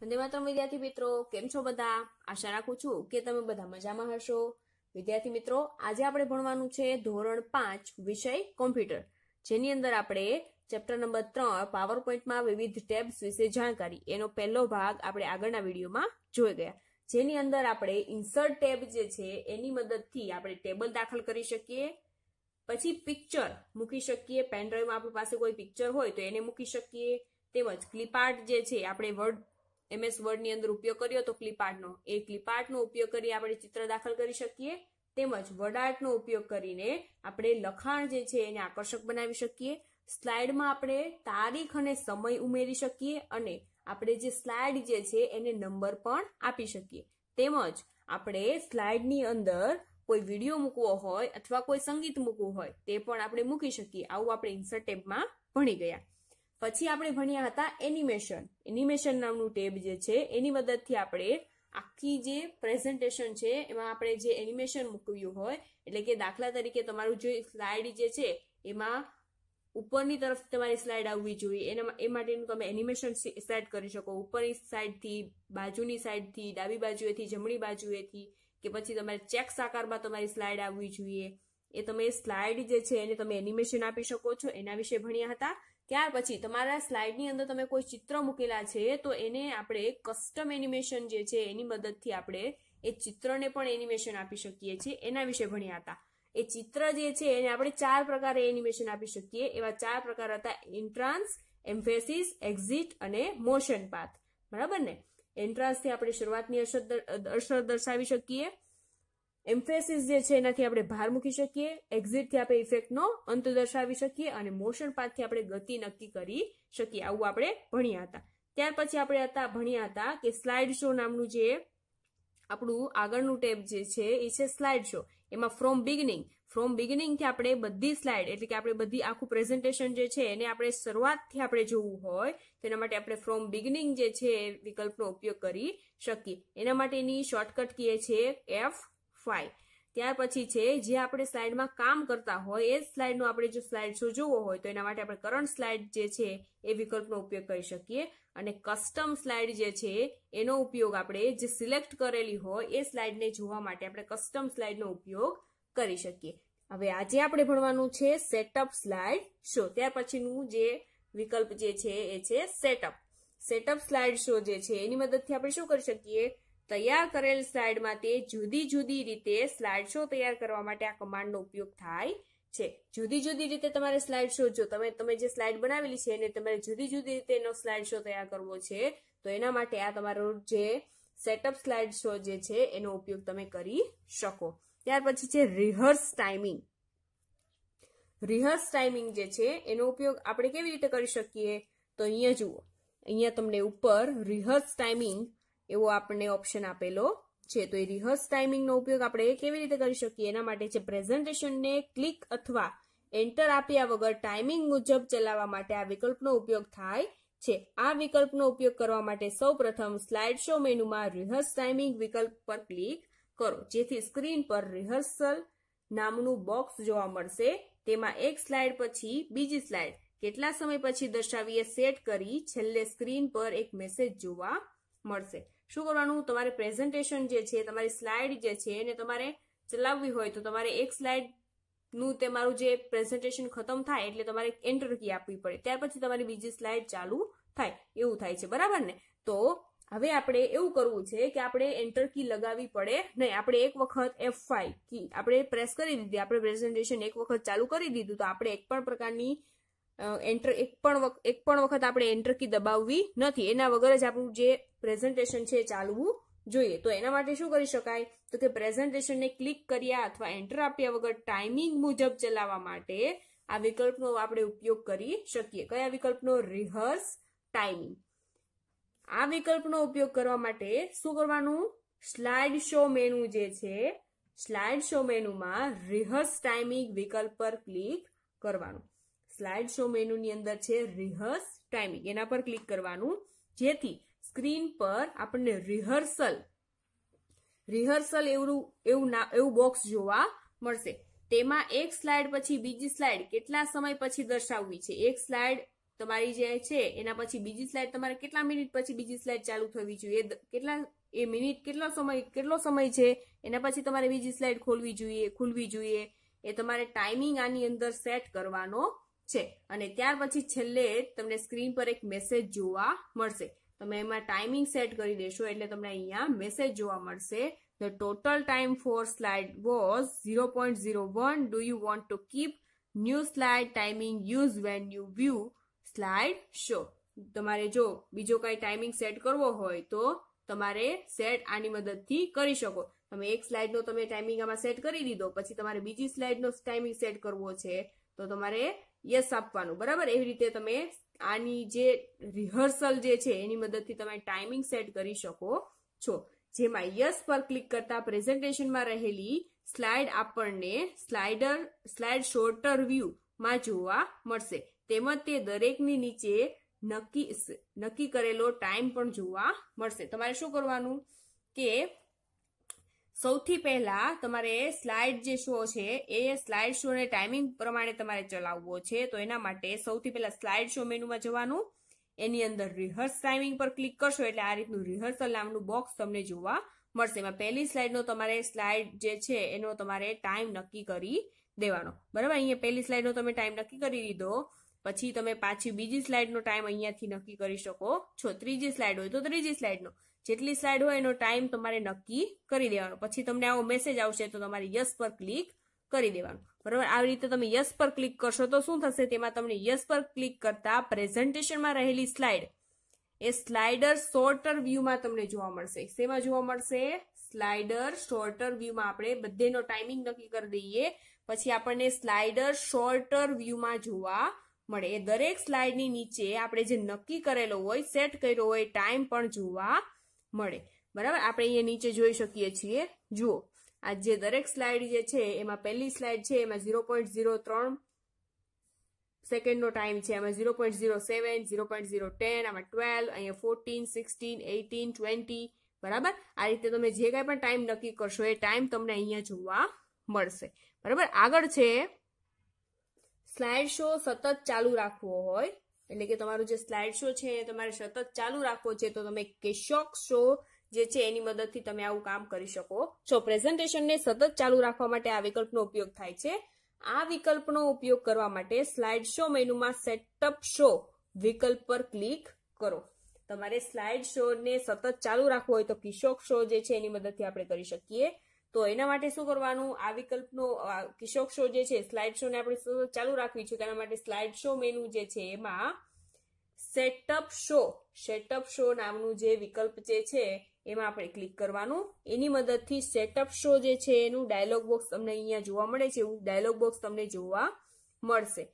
વંદે માતરમ વિદ્યાર્થી મિત્રો કેમ છો બધા આશા રાખું છું કે તમે બધા મજામાં હશો વિદ્યાર્થી મિત્રો આજે આપણે ભણવાનું છે ધોરણ પાંચ વિષય કોમ્પ્યુટર જેની અંદર આપણે ચેપ્ટર નંબર ત્રણ પાવર પોઈન્ટમાં વિવિધ ટેબ્સ વિશે જાણકારી એનો પહેલો ભાગ આપણે આગળના વિડીયોમાં જોઈ ગયા જેની અંદર આપણે ઇન્સર્ટ ટેબ જે છે એની મદદથી આપણે ટેબલ દાખલ કરી શકીએ પછી પિક્ચર મૂકી શકીએ પેનડ્રાઈવમાં આપણી પાસે કોઈ પિક્ચર હોય તો એને મૂકી શકીએ તેમજ ક્લિપ આર્ટ જે છે આપણે વર્ડ એમએસ વર્ડની અંદર ઉપયોગ કર્યો તો ક્લિપાર્ટનો એ ક્લિપ ઉપયોગ કરી આપણે ચિત્ર દાખલ કરી શકીએ તેમજ વર્ડ ઉપયોગ કરીને આપણે લખાણ જે છે એને આકર્ષક બનાવી શકીએ સ્લાઇડમાં આપણે તારીખ અને સમય ઉમેરી શકીએ અને આપણે જે સ્લાઇડ જે છે એને નંબર પણ આપી શકીએ તેમજ આપણે સ્લાઇડની અંદર કોઈ વિડીયો મૂકવો હોય અથવા કોઈ સંગીત મૂકવું હોય તે પણ આપણે મૂકી શકીએ આવું આપણે ઇન્સર્ટ ટેબમાં ભણી ગયા પછી આપણે ભણ્યા હતા એનિમેશન એનિમેશન નામનું ટેબ જે છે એની મદદથી આપણે આખી જે પ્રેઝન્ટેશન છે એમાં આપણે જે એનિમેશન મૂક્યું હોય એટલે કે દાખલા તરીકે તમારું જે સ્લાઇડ જે છે એમાં ઉપરની તરફ તમારી સ્લાઇડ આવવી જોઈએ એના એ માટેનું તમે એનિમેશન સેટ કરી શકો ઉપરની સાઈડથી બાજુની સાઈડથી ડાબી બાજુએથી જમણી બાજુએથી કે પછી તમારે ચેક આકારમાં તમારી સ્લાઇડ આવવી જોઈએ એ તમે સ્લાઇડ જે છે એને તમે એનિમેશન આપી શકો છો એના વિશે ભણ્યા હતા ત્યાર પછી તમારા સ્લાઇડની અંદર તમે કોઈ ચિત્ર મૂકેલા છે તો એને આપણે કસ્ટમ એનિમેશન જે છે એની મદદથી આપણે એ ચિત્રને પણ એનિમેશન આપી શકીએ છીએ એના વિશે ભણ્યા હતા એ ચિત્ર જે છે એને આપણે ચાર પ્રકારે એનિમેશન આપી શકીએ એવા ચાર પ્રકાર હતા એન્ટ્રાન્સ એમ્ફેસિસ એક્ઝિટ અને મોશન પાથ બરાબર ને એન્ટ્રાન્સથી આપણે શરૂઆતની અસર દર્શાવી શકીએ એમ્ફેસિસ જે છે એનાથી આપણે ભાર મૂકી શકીએ એક્ઝિટથી આપણે ઇફેક્ટનો અંત દર્શાવી શકીએ અને મોશન પાથથી આપણે ગતિ નક્કી કરી શકીએ આવું આપણે ભણ્યા હતા ત્યાર પછી આપણે હતા ભણ્યા હતા કે સ્લાઇડ શો નામનું જે આપણું આગળનું ટેપ જે છે એ છે સ્લાઇડ શો એમાં ફ્રોમ બિગનિંગ ફ્રોમ બિગિનિંગથી આપણે બધી સ્લાઇડ એટલે કે આપણે બધી આખું પ્રેઝન્ટેશન જે છે એને આપણે શરૂઆતથી આપણે જોવું હોય તો એના માટે આપણે ફ્રોમ બિગિનિંગ જે છે એ વિકલ્પનો ઉપયોગ કરી શકીએ એના માટેની શોર્ટકટ કીએ છે એફ ફાઈવ ત્યાર પછી છે જે આપણે સ્લાઇડમાં કામ કરતા હોય એ સ્લાઇડનો આપણે જો સ્લાઇડ શો જોવો હોય તો એના માટે આપણે કરંટ સ્લાઇડ જે છે એ વિકલ્પનો ઉપયોગ કરી શકીએ અને કસ્ટમ સ્લાઇડ જે છે એનો ઉપયોગ આપણે જે સિલેક્ટ કરેલી હોય એ સ્લાઇડને જોવા માટે આપણે કસ્ટમ સ્લાઇડનો ઉપયોગ કરી શકીએ હવે આજે આપણે ભણવાનું છે સેટઅપ સ્લાઇડ શો ત્યાર પછીનું જે વિકલ્પ જે છે એ છે સેટઅપ સેટઅપ સ્લાઇડ શો જે છે એની મદદથી આપણે શું કરી શકીએ તૈયાર કરેલ સ્લાઇડમાં તે જુદી જુદી રીતે સ્લાઇડ શો તૈયાર કરવા માટે આ કમાન્ડનો ઉપયોગ થાય છે જુદી જુદી રીતે તમારે સ્લાઇડ શો જો તમે તમે જે સ્લાઇડ બનાવેલી છે એને તમારે જુદી જુદી રીતે એનો સ્લાઇડ શો તૈયાર કરવો છે તો એના માટે આ તમારો જે સેટઅપ સ્લાઇડ શો જે છે એનો ઉપયોગ તમે કરી શકો ત્યાર પછી છે રિહર્સ ટાઈમિંગ રિહર્સ ટાઈમિંગ જે છે એનો ઉપયોગ આપણે કેવી રીતે કરી શકીએ તો અહીંયા જુઓ અહીંયા તમને ઉપર રિહર્સ ટાઈમિંગ એવો આપણને ઓપ્શન આપેલો છે તો એ રિહર્સ ટાઈમિંગનો ઉપયોગ આપણે કેવી રીતે કરી શકીએ એના માટે છે પ્રેઝન્ટેશનને ક્લિક અથવા એન્ટર આપ્યા વગર ટાઈમિંગ મુજબ ચલાવવા માટે આ વિકલ્પનો ઉપયોગ થાય છે આ વિકલ્પનો ઉપયોગ કરવા માટે સૌ પ્રથમ સ્લાઇડ શો મેનુમાં રિહર્સ ટાઈમિંગ વિકલ્પ પર ક્લિક કરો જેથી સ્ક્રીન પર રિહર્સલ નામનું બોક્સ જોવા મળશે તેમાં એક સ્લાઇડ પછી બીજી સ્લાઇડ કેટલા સમય પછી દર્શાવીએ સેટ કરી છેલ્લે સ્ક્રીન પર એક મેસેજ જોવા મળશે શું કરવાનું તમારે પ્રેઝન્ટેશન જે છે તમારી સ્લાઇડ જે છે એને તમારે ચલાવવી હોય તો તમારે એક સ્લાઇડનું તમારું જે પ્રેઝન્ટેશન ખતમ થાય એટલે તમારે એન્ટર કી આપવી પડે ત્યાર પછી તમારી બીજી સ્લાઇડ ચાલુ થાય એવું થાય છે બરાબર ને તો હવે આપણે એવું કરવું છે કે આપણે એન્ટર કી લગાવવી પડે નહીં આપણે એક વખત એફ કી આપણે પ્રેસ કરી દીધી આપણે પ્રેઝન્ટેશન એક વખત ચાલુ કરી દીધું તો આપણે એક પણ પ્રકારની એન્ટર એક પણ વખત એક પણ વખત આપણે એન્ટર કી દબાવવી નથી એના વગર જ આપણું જે પ્રેઝન્ટેશન છે ચાલવું જોઈએ તો એના માટે શું કરી શકાય તો કે પ્રેઝન્ટેશનને ક્લિક કર્યા અથવા એન્ટર આપ્યા વગર ટાઈમિંગ મુજબ ચલાવવા માટે આ વિકલ્પનો આપણે ઉપયોગ કરી શકીએ કયા વિકલ્પનો રિહર્સ ટાઈમિંગ આ વિકલ્પનો ઉપયોગ કરવા માટે શું કરવાનું સ્લાઇડ શો મેનુ જે છે સ્લાઇડ શો મેનુમાં રિહર્સ ટાઈમિંગ વિકલ્પ પર ક્લિક કરવાનું સ્લાઇડ શો મેનુની અંદર છે રિહર્સ ટાઈમિંગ એના પર ક્લિક કરવાનું જેથી સ્ક્રીન પર આપણને રિહર્સલ રિહર્સલ એવું એવું ના એવું બોક્સ જોવા મળશે તેમાં એક સ્લાઇડ પછી બીજી સ્લાઇડ કેટલા સમય પછી દર્શાવવી છે એક સ્લાઇડ તમારી જે છે એના પછી બીજી સ્લાઇડ તમારે કેટલા મિનિટ પછી બીજી સ્લાઇડ ચાલુ થવી જોઈએ કેટલા એ મિનિટ કેટલો સમય કેટલો સમય છે એના પછી તમારે બીજી સ્લાઇડ ખોલવી જોઈએ ખુલવી જોઈએ એ તમારે ટાઈમિંગ આની અંદર સેટ કરવાનો છે અને ત્યાર પછી છેલ્લે તમને સ્ક્રીન પર એક મેસેજ જોવા મળશે તમે એમાં ટાઈમિંગ સેટ કરી દેશો એટલે તમને અહીંયા મેસેજ જોવા મળશે the total The total time for slide was 0.01. Do you want to keep new slide timing used when you view slide show તમારે જો બીજો કઈ ટાઈમિંગ સેટ કરવો હોય તો તમારે સેટ આની મદદથી કરી શકો તમે એક સ્લાઇડનો તમે ટાઈમિંગ આમાં સેટ કરી દીધો પછી તમારે બીજી સ્લાઇડનો ટાઈમિંગ સેટ કરવો છે તો તમારે યસ આપવાનું બરાબર એવી રીતે તમે આની જે રિહર્સલ જે છે એની મદદથી તમે ટાઈમિંગ સેટ કરી શકો છો જેમાં યસ પર ક્લિક કરતા પ્રેઝન્ટેશનમાં રહેલી સ્લાઇડ આપણને સ્લાઇડર સ્લાઇડ શોર્ટર વ્યૂમાં જોવા મળશે તેમજ તે દરેકની નીચે નક્કી નક્કી કરેલો ટાઈમ પણ જોવા મળશે તમારે શું કરવાનું કે સૌથી પહેલા તમારે સ્લાઇડ જે શો છે એ સ્લાઇડ શોને ટાઈમિંગ પ્રમાણે તમારે ચલાવવો છે તો એના માટે સૌથી પહેલા સ્લાઇડ શો મેનુમાં જવાનું એની અંદર રિહર્સ ટાઈમિંગ પર ક્લિક કરશો એટલે આ રીતનું રિહર્સલ નામનું બોક્સ તમને જોવા મળશે એમાં પહેલી સ્લાઇડનો તમારે સ્લાઇડ જે છે એનો તમારે ટાઈમ નક્કી કરી દેવાનો બરાબર અહીંયા પહેલી સ્લાઇડનો તમે ટાઈમ નક્કી કરી દીધો પછી તમે પાછી બીજી સ્લાઇડનો ટાઈમ અહીંયાથી નક્કી કરી શકો છો ત્રીજી સ્લાઇડ હોય તો ત્રીજી સ્લાઇડનો જેટલી સ્લાઇડ હોય એનો ટાઈમ તમારે નક્કી કરી દેવાનો પછી તમને આવો મેસેજ આવશે તો તમારે યસ પર ક્લિક કરી દેવાનું બરાબર આવી રીતે તમે યસ પર ક્લિક કરશો તો શું થશે તેમાં તમને યસ પર ક્લિક કરતા પ્રેઝન્ટેશનમાં રહેલી સ્લાઇડ એ સ્લાઇડર શોર્ટર વ્યૂમાં તમને જોવા મળશે શેમાં જોવા મળશે સ્લાઇડર શોર્ટર વ્યૂમાં આપણે બધેનો ટાઈમિંગ નક્કી કરી દઈએ પછી આપણને સ્લાઇડર શોર્ટર વ્યૂમાં જોવા મળે એ દરેક સ્લાઇડની નીચે આપણે જે નક્કી કરેલો હોય સેટ કર્યો હોય ટાઈમ પણ જોવા મળે બરાબર આપણે અહીંયા નીચે જોઈ શકીએ છીએ જુઓ આ જે દરેક સ્લાઇડ જે છે એમાં પહેલી સ્લાઇડ છે એમાં ઝીરો પોઈન્ટ ઝીરો ત્રણ સેકન્ડનો ટાઈમ છે એમાં zero point zero seven zero point zero ten આમાં ટ્વેલ્વ અહીંયા ફોર્ટીન સિક્સટીન એટીન ટ્વેન્ટી બરાબર આ રીતે તમે જે કાંઈ પણ ટાઈમ નક્કી કરશો એ ટાઈમ તમને અહીંયા જોવા મળશે બરાબર આગળ છે સ્લાઇડ શો સતત ચાલુ રાખવો હોય એટલે કે તમારું જે સ્લાઇડ શો છે એ તમારે સતત ચાલુ રાખવો છે તો તમે કેશોક શો જે છે એની મદદથી તમે આવું કામ કરી શકો છો પ્રેઝન્ટેશનને સતત ચાલુ રાખવા માટે આ વિકલ્પનો ઉપયોગ થાય છે આ વિકલ્પનો ઉપયોગ કરવા માટે સ્લાઇડ શો મેનુમાં સેટઅપ શો વિકલ્પ પર ક્લિક કરો તમારે સ્લાઇડ શોને સતત ચાલુ રાખવો હોય તો કિશોક શો જે છે એની મદદથી આપણે કરી શકીએ તો એના માટે શું કરવાનું આ વિકલ્પનો કિશોક શો જે છે સ્લાઇડ શોને આપણે ચાલુ રાખવી છું એના માટે સ્લાઇડ શો મેનુ જે છે એમાં સેટઅપ શો સેટઅપ શો નામનું જે વિકલ્પ જે છે એમાં આપણે ક્લિક કરવાનું એની મદદથી સેટઅપ શો જે છે એનું ડાયલોગ બોક્સ તમને અહીંયા જોવા મળે છે એવું ડાયલોગ બોક્સ તમને જોવા મળશે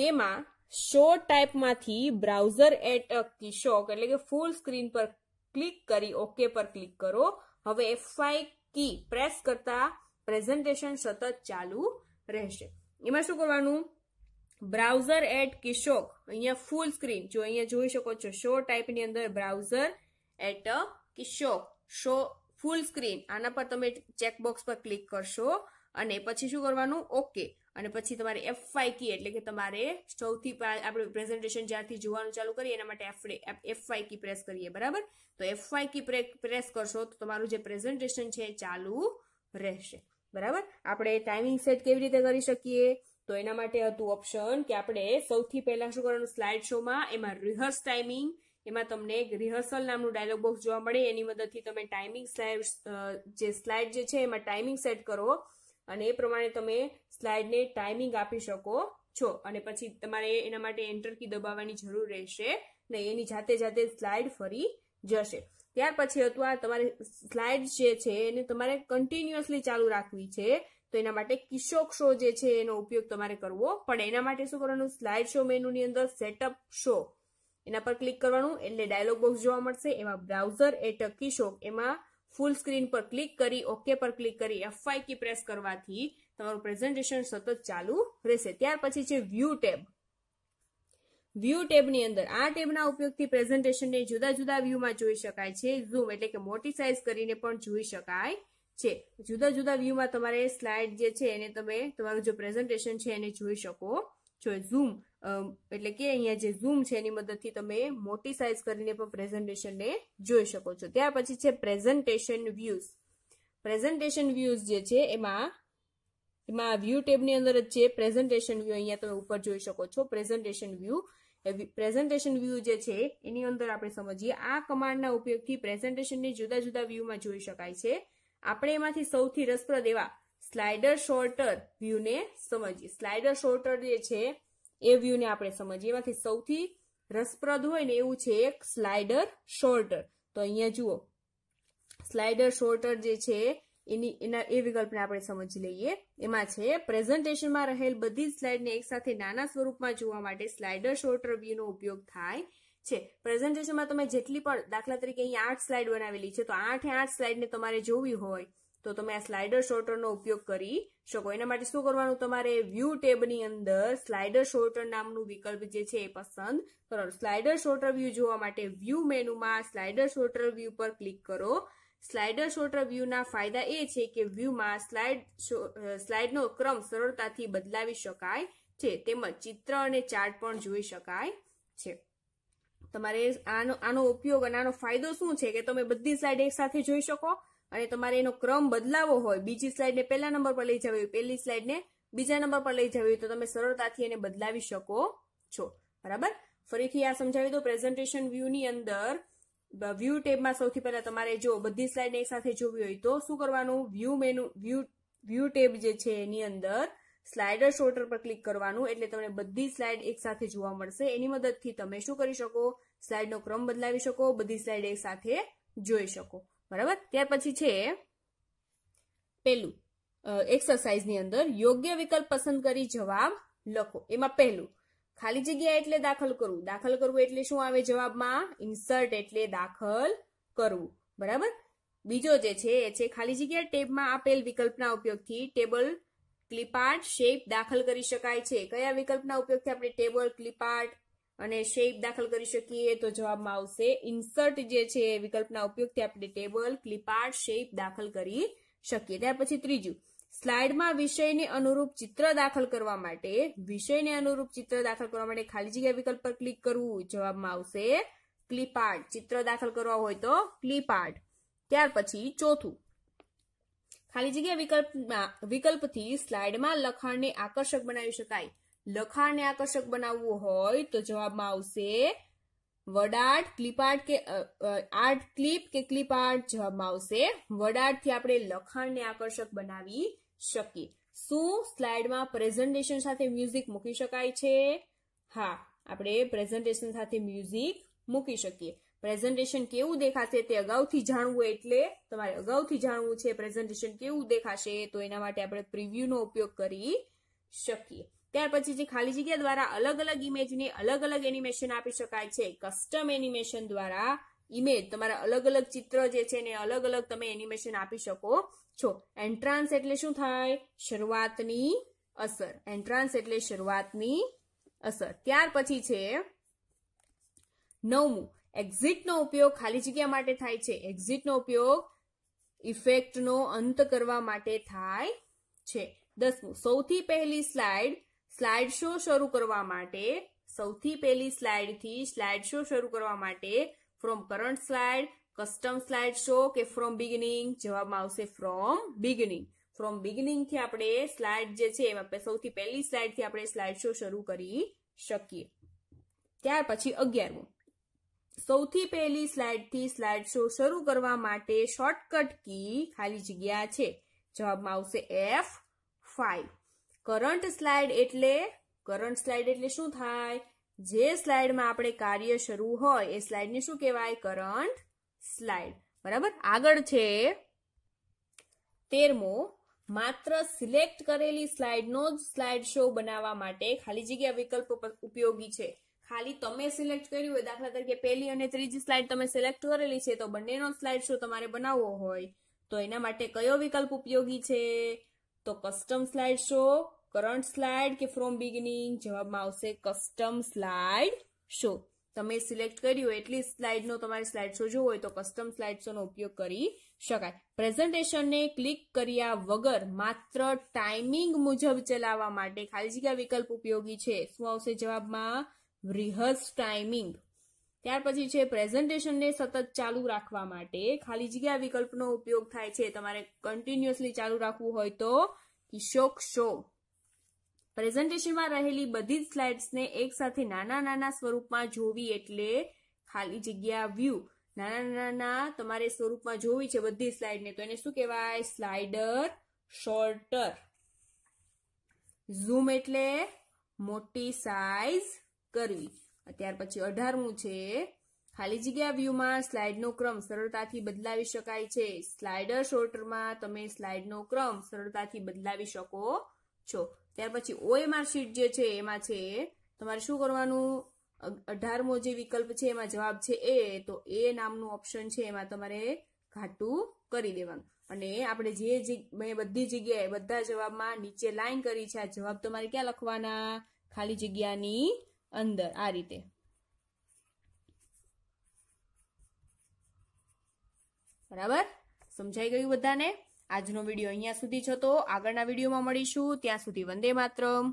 તેમાં શો ટાઈપમાંથી બ્રાઉઝર એટ અ કિશોક એટલે કે ફૂલ સ્ક્રીન પર ક્લિક કરી ઓકે પર ક્લિક કરો હવે એફ કી પ્રેસ કરતા પ્રેઝન્ટેશન સતત ચાલુ રહેશે એમાં શું કરવાનું બ્રાઉઝર એટ કિશોક અહીંયા ફૂલ સ્ક્રીન જો અહીંયા જોઈ શકો છો શો ટાઈપની અંદર browser at a kiosk show full screen આના પર તમે ચેકબોક્સ પર ક્લિક કરશો અને પછી શું કરવાનું ઓકે અને પછી તમારે એફ ફાઈ કી એટલે કે તમારે સૌથી આપણે પ્રેઝન્ટેશન જ્યાંથી જોવાનું ચાલુ કરીએ એના માટે F F five key press કરીએ બરાબર તો એફ ફાઈ કી પ્રેસ કરશો તો તમારું જે પ્રેઝન્ટેશન છે એ ચાલુ રહેશે બરાબર આપણે ટાઈમિંગ સેટ કેવી રીતે કરી શકીએ તો એના માટે હતું ઓપ્શન કે આપણે સૌથી પહેલા શું કરવાનું સ્લાઇડ શોમાં એમાં રિહર્સ ટાઈમિંગ એમાં તમને એક રિહર્સલ નામનું ડાયલોગ બોક્સ જોવા મળે એની મદદથી તમે ટાઈમિંગ જે સ્લાઇડ જે છે એમાં ટાઈમિંગ સેટ કરો અને એ પ્રમાણે તમે સ્લાઇડને ટાઈમિંગ આપી શકો છો અને પછી તમારે એના માટે એન્ટર કી દબાવવાની જરૂર રહેશે ને એની જાતે જાતે સ્લાઇડ ફરી જશે ત્યાર પછી હતું તમારે સ્લાઇડ જે છે એને તમારે કન્ટિન્યુઅસલી ચાલુ રાખવી છે તો એના માટે કિશોક શો જે છે એનો ઉપયોગ તમારે કરવો પણ એના માટે શું કરવાનું સ્લાઇડ શો મેનુની અંદર સેટઅપ શો એના પર ક્લિક કરવાનું એટલે ડાયલોગ બોક્સ જોવા મળશે એમાં બ્રાઉઝર એટ કિશોક એમાં ફૂલ સ્ક્રીન પર ક્લિક કરી ઓકે પર ક્લિક કરી એફ કી પ્રેસ કરવાથી તમારું પ્રેઝન્ટેશન સતત ચાલુ રહેશે ત્યાર પછી છે વ્યૂ ટેબ વ્યૂ ટેબની અંદર આ ટેબના ઉપયોગથી પ્રેઝન્ટેશનને જુદા જુદા વ્યૂમાં જોઈ શકાય છે ઝૂમ એટલે કે મોટી સાઇઝ કરીને પણ જોઈ શકાય છે જુદા જુદા વ્યૂમાં તમારે સ્લાઇડ જે છે એને તમે તમારું જે પ્રેઝન્ટેશન છે એને જોઈ શકો છો ઝૂમ એટલે કે અહીંયા જે ઝૂમ છે એની મદદથી તમે મોટી સાઇઝ કરીને પણ પ્રેઝન્ટેશનને જોઈ શકો છો ત્યાર પછી છે પ્રેઝન્ટેશન વ્યૂઝ પ્રેઝન્ટેશન વ્યૂઝ જે છે એમાં એમાં વ્યૂ ટેબની અંદર જ છે પ્રેઝન્ટેશન વ્યૂ અહીંયા તમે ઉપર જોઈ શકો છો પ્રેઝન્ટેશન વ્યૂ પ્રેઝન્ટેશન વ્યૂ જે છે એની અંદર આપણે સમજીએ આ કમાન્ડના ઉપયોગથી પ્રેઝન્ટેશનને જુદા જુદા વ્યૂમાં જોઈ શકાય છે આપણે એમાંથી સૌથી રસપ્રદ એવા સ્લાઇડર શોર્ટર વ્યૂને સમજીએ સ્લાઇડર શોર્ટર જે છે એ વ્યૂને આપણે સમજીએ એમાંથી સૌથી રસપ્રદ હોય ને એવું છે એક સ્લાઇડર શોર્ટર તો અહીંયા જુઓ સ્લાઇડર શોર્ટર જે છે એની એના એ વિકલ્પને આપણે સમજી લઈએ એમાં છે પ્રેઝન્ટેશનમાં રહેલ બધી જ સ્લાઇડને એકસાથે નાના સ્વરૂપમાં જોવા માટે સ્લાઇડર શોર્ટર વ્યૂનો ઉપયોગ થાય છે પ્રેઝન્ટેશનમાં તમે જેટલી પણ દાખલા તરીકે અહીંયા આઠ સ્લાઇડ બનાવેલી છે તો આઠે આઠ સ્લાઇડને તમારે જોવી હોય તો તમે આ સ્લાઇડર શોર્ટરનો ઉપયોગ કરી શકો એના માટે શું કરવાનું તમારે વ્યૂ ટેબની અંદર સ્લાઇડર શોર્ટર નામનું વિકલ્પ જે છે એ પસંદ કરો સ્લાઇડર શોર્ટર વ્યૂ જોવા માટે વ્યૂ મેનુમાં સ્લાઇડર શોર્ટર વ્યૂ પર ક્લિક કરો સ્લાઇડર શોર્ટર વ્યૂના ફાયદા એ છે કે વ્યૂમાં સ્લાઇડ સ્લાઇડનો ક્રમ સરળતાથી બદલાવી શકાય છે તેમજ ચિત્ર અને ચાર્ટ પણ જોઈ શકાય છે તમારે આનો આનો ઉપયોગ અને આનો ફાયદો શું છે કે તમે બધી સ્લાઇડ એકસાથે જોઈ શકો અને તમારે એનો ક્રમ બદલાવો હોય બીજી સ્લાઇડને પહેલા નંબર પર લઈ જવી હોય પહેલી સ્લાઇડને બીજા નંબર પર લઈ જવી હોય તો તમે સરળતાથી એને બદલાવી શકો છો બરાબર ફરીથી આ સમજાવી દો પ્રેઝન્ટેશન વ્યૂની અંદર વ્યૂ ટેબમાં સૌથી પહેલા તમારે જો બધી સ્લાઇડને એકસાથે જોવી હોય તો શું કરવાનું view menu view view tab જે છે એની અંદર સ્લાઇડર શોર્ટર પર ક્લિક કરવાનું એટલે તમને બધી સ્લાઇડ એકસાથે જોવા મળશે એની મદદથી તમે શું કરી શકો સ્લાઇડનો ક્રમ બદલાવી શકો બધી સ્લાઇડ એકસાથે જોઈ શકો બરાબર ત્યાર પછી છે પેલું એક્સરસાઇઝની અંદર યોગ્ય વિકલ્પ પસંદ કરી જવાબ લખો એમાં પહેલું ખાલી જગ્યા એટલે દાખલ કરવું દાખલ કરવું એટલે શું આવે જવાબમાં ઇન્સર્ટ એટલે દાખલ કરવું બરાબર બીજો જે છે એ છે ખાલી જગ્યા ટેબમાં આપેલ વિકલ્પના ઉપયોગથી ટેબલ ક્લિપાર્ટ શેપ દાખલ કરી શકાય છે કયા વિકલ્પના ઉપયોગથી આપણે ટેબલ ક્લિપાર્ટ અને શેપ દાખલ કરી શકીએ તો જવાબમાં આવશે ઇન્સર્ટ જે છે વિકલ્પના ઉપયોગથી આપણે ટેબલ ક્લિપાર્ટ શેપ દાખલ કરી શકીએ ત્યાર પછી ત્રીજું સ્લાઇડમાં વિષયને અનુરૂપ ચિત્ર દાખલ કરવા માટે વિષયને અનુરૂપ ચિત્ર દાખલ કરવા માટે ખાલી જગ્યા વિકલ્પ પર ક્લિક કરવું જવાબમાં આવશે ક્લિપાર્ટ ચિત્ર દાખલ કરવા હોય તો ક્લિપાર્ટ ત્યાર પછી ચોથું ખાલી જગ્યા વિકલ્પમાં વિકલ્પથી સ્લાઇડમાં લખાણને આકર્ષક બનાવી શકાય લખાણને આકર્ષક બનાવવું હોય તો જવાબમાં આવશે વડાટ ક્લિપ આર્ટ કે આર્ટ ક્લિપ કે ક્લિપ આર્ટ જવાબમાં આવશે વડાટથી આપણે લખાણને આકર્ષક બનાવી શકીએ શું સ્લાઇડમાં પ્રેઝન્ટેશન સાથે મ્યુઝિક મૂકી શકાય છે હા આપણે પ્રેઝન્ટેશન સાથે મ્યુઝિક મૂકી શકીએ પ્રેઝન્ટેશન કેવું દેખાશે તે અગાઉથી જાણવું એટલે તમારે અગાઉથી જાણવું છે પ્રેઝન્ટેશન કેવું દેખાશે તો એના માટે આપણે પ્રિવ્યુનો ઉપયોગ કરી શકીએ ત્યાર પછી જે ખાલી જગ્યા દ્વારા અલગ અલગ ઇમેજને અલગ અલગ એનિમેશન આપી શકાય છે કસ્ટમ એનિમેશન દ્વારા ઇમેજ તમારા અલગ અલગ ચિત્ર જે છે એને અલગ અલગ તમે એનિમેશન આપી શકો છો એન્ટ્રાન્સ એટલે શું થાય શરૂઆતની અસર એન્ટ્રાન્સ એટલે શરૂઆતની અસર ત્યાર પછી છે નવમું એક્ઝિટનો ઉપયોગ ખાલી જગ્યા માટે થાય છે એક્ઝિટનો ઉપયોગ ઇફેક્ટનો અંત કરવા માટે થાય છે દસમું સૌથી પહેલી સ્લાઇડ સ્લાઇડ શો શરૂ કરવા માટે સૌથી પહેલી સ્લાઇડથી સ્લાઇડ શો શરૂ કરવા માટે from current slide custom slide show કે ફ્રોમ બિગિનિંગ જવાબમાં આવશે ફ્રોમ બિગિનિંગ ફ્રોમ બિગિનિંગથી આપણે સ્લાઇડ જે છે એમાં સૌથી પહેલી સ્લાઇડથી આપણે સ્લાઇડ શો શરૂ કરી શકીએ ત્યાર પછી અગિયારમું સૌથી પહેલી સ્લાઇડથી સ્લાઇડ શો શરૂ કરવા માટે શોર્ટકટ કી ખાલી જગ્યા છે જવાબમાં આવશે એફ ફાઈવ કરંટ સ્લાઇડ એટલે કરંટ સ્લાઇડ એટલે શું થાય જે સ્લાઇડમાં આપણે કાર્ય શરૂ હોય એ સ્લાઇડને શું કહેવાય કરંટ સ્લાઇડ બરાબર આગળ છે તેરમો માત્ર સિલેક્ટ કરેલી સ્લાઇડનો જ સ્લાઇડ શો બનાવવા માટે ખાલી જગ્યા વિકલ્પ ઉપયોગી છે ખાલી તમે સિલેક્ટ કર્યું હોય દાખલા તરીકે પહેલી અને ત્રીજી સ્લાઇડ તમે સિલેક્ટ કરેલી છે તો બંનેનો સ્લાઇડ શો તમારે બનાવવો હોય તો એના માટે કયો વિકલ્પ ઉપયોગી છે તો custom slide show current slide કે ફ્રોમ બિગિનિંગ જવાબમાં આવશે કસ્ટમ સ્લાઇડ શો તમે સિલેક્ટ કર્યું એટલી સ્લાઇડનો તમારે સ્લાઇડ શો જોવો હોય તો કસ્ટમ સ્લાઇડ શોનો ઉપયોગ કરી શકાય પ્રેઝન્ટેશનને ક્લિક કર્યા વગર માત્ર ટાઈમિંગ મુજબ ચલાવવા માટે ખાલી જગ્યા વિકલ્પ ઉપયોગી છે શું આવશે જવાબમાં રિહર્સ ટાઈમિંગ ત્યાર પછી છે પ્રેઝન્ટેશનને સતત ચાલુ રાખવા માટે ખાલી જગ્યા વિકલ્પનો ઉપયોગ થાય છે તમારે કન્ટિન્યુઅસલી ચાલુ રાખવું હોય તો કિશોક શો પ્રેઝન્ટેશનમાં રહેલી બધી જ સ્લાઇડ્સને એકસાથે નાના નાના સ્વરૂપમાં જોવી એટલે ખાલી જગ્યા વ્યૂ નાના નાના તમારે સ્વરૂપમાં જોવી છે બધી સ્લાઇડને તો એને શું કહેવાય સ્લાઇડર શોર્ટર ઝૂમ એટલે મોટી સાઇઝ કરવી ત્યાર પછી અઢારમું છે ખાલી જગ્યા વ્યૂમાં સ્લાઇડનો ક્રમ સરળતાથી બદલાવી શકાય છે સ્લાઇડર શોર્ટરમાં તમે સ્લાઇડનો ક્રમ સરળતાથી બદલાવી શકો છો ત્યાર પછી ઓએમઆર શીટ જે છે એમાં છે તમારે શું કરવાનું અઢારમો જે વિકલ્પ છે એમાં જવાબ છે એ તો એ નામનું ઓપ્શન છે એમાં તમારે ઘાટું કરી દેવાનું અને આપણે જે મેં બધી જગ્યાએ બધા જવાબમાં નીચે લાઈન કરી છે આ જવાબ તમારે ક્યાં લખવાના ખાલી જગ્યાની અંદર આ રીતે બરાબર સમજાઈ ગયું બધાને આજનો વિડીયો અહીંયા સુધી જ હતો આગળના વિડીયોમાં મળીશું ત્યાં સુધી વંદે માત્રમ